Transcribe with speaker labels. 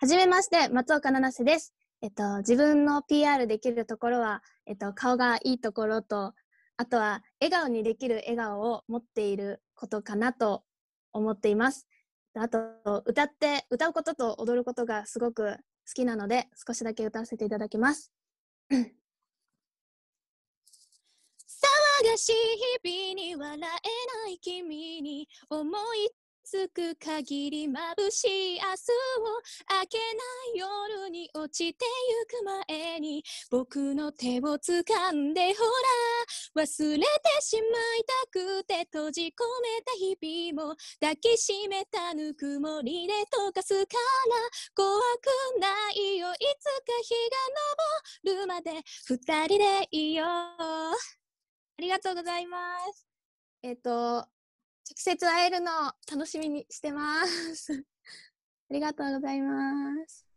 Speaker 1: はじめまして、松岡七瀬です。えっと、自分の PR できるところは、えっと、顔がいいところと、あとは笑顔にできる笑顔を持っていることかなと思っています。あと、歌って、歌うことと踊ることがすごく好きなので、少しだけ歌わせていただきます。騒がしい日々に笑えない君に思いつ
Speaker 2: く限り眩しい明日を明けない夜に落ちてゆく前に僕の手を掴んでほら忘れてしまいたくて閉じ込めた日々も抱きしめたぬくもりで溶かすから怖くないよいつか日が昇るまで二人でいようあ
Speaker 3: りがとうございますえっと直接会えるの楽しみにしてます。ありがとうございます。